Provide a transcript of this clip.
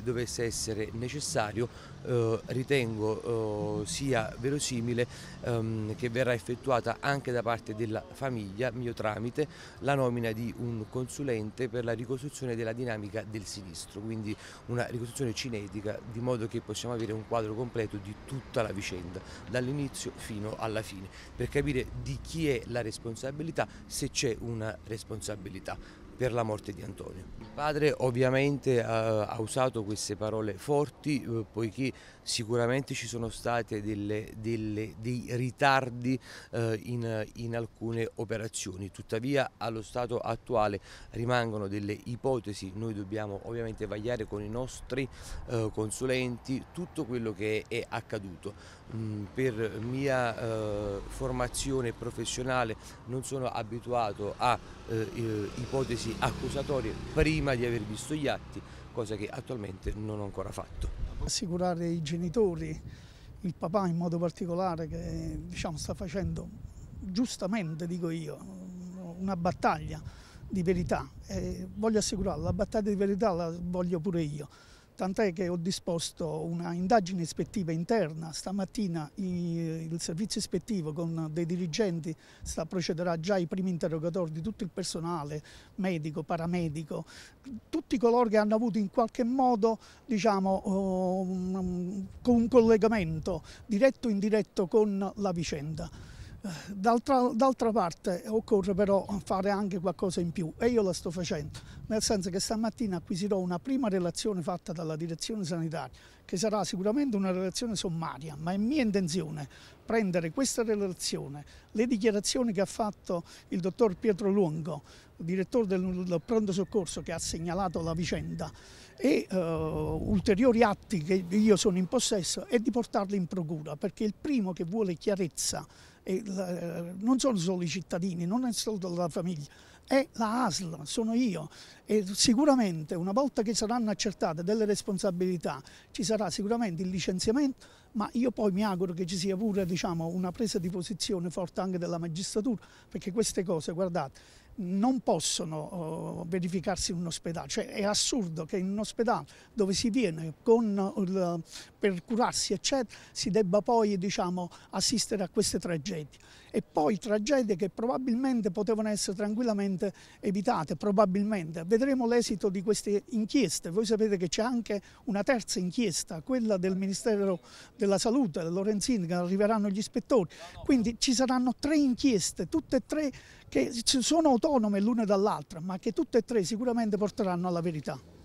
dovesse essere necessario eh, ritengo eh, sia verosimile ehm, che verrà effettuata anche da parte della famiglia, mio tramite, la nomina di un consulente per la ricostruzione della dinamica del sinistro, quindi una ricostruzione cinetica di modo che possiamo avere un quadro completo di tutta la vicenda, dall'inizio fino alla fine, per capire di chi è la responsabilità, se c'è una responsabilità per la morte di Antonio. Il padre ovviamente ha usato queste parole forti eh, poiché sicuramente ci sono stati dei ritardi eh, in, in, alcune operazioni, tuttavia allo stato attuale rimangono delle ipotesi, noi dobbiamo ovviamente vagliare con i nostri eh, consulenti tutto quello che è accaduto. Mm, per mia formazione professionale non sono abituato a ipotesi tesi accusatorie prima di aver visto gli atti, cosa che attualmente non ho ancora fatto. Assicurare i genitori, il papà in modo particolare che diciamo, sta facendo giustamente, dico io, una battaglia di verità. Eh, voglio assicurarla, la battaglia di verità la voglio pure io tant'è che ho disposto una indagine ispettiva interna. Stamattina il servizio ispettivo con dei dirigenti sta, procederà già ai primi interrogatori di tutto il personale medico, paramedico, tutti coloro che hanno avuto in qualche modo diciamo, oh, un collegamento diretto o indiretto con la vicenda. D'altra, parte occorre però fare anche qualcosa in più e io la sto facendo, nel senso che stamattina acquisirò una prima relazione fatta dalla direzione sanitaria che sarà sicuramente una relazione sommaria, ma è mia intenzione prendere questa relazione, le dichiarazioni che ha fatto il dottor Pietro Luongo, direttore del pronto soccorso che ha segnalato la vicenda e uh, ulteriori atti che io sono in possesso e di portarli in procura perché il primo che vuole chiarezza e, uh, non sono solo i cittadini, non è solo la famiglia, è la ASL, sono io e sicuramente una volta che saranno accertate delle responsabilità ci sarà sicuramente il licenziamento ma io poi mi auguro che ci sia pure diciamo, una presa di posizione forte anche della magistratura, perché queste cose, guardate, non possono uh, verificarsi in un ospedale, cioè è assurdo che in un ospedale dove si viene con, uh, per curarsi eccetera si debba poi diciamo, assistere a queste tragedie e poi tragedie che probabilmente potevano essere tranquillamente evitate, probabilmente vedremo l'esito di queste inchieste, voi sapete che c'è anche una terza inchiesta, quella del Ministero della salute, Lorenzini, che arriveranno gli ispettori. Quindi ci saranno tre inchieste, tutte e tre che sono autonome l'una dall'altra, ma che tutte e tre sicuramente porteranno alla verità.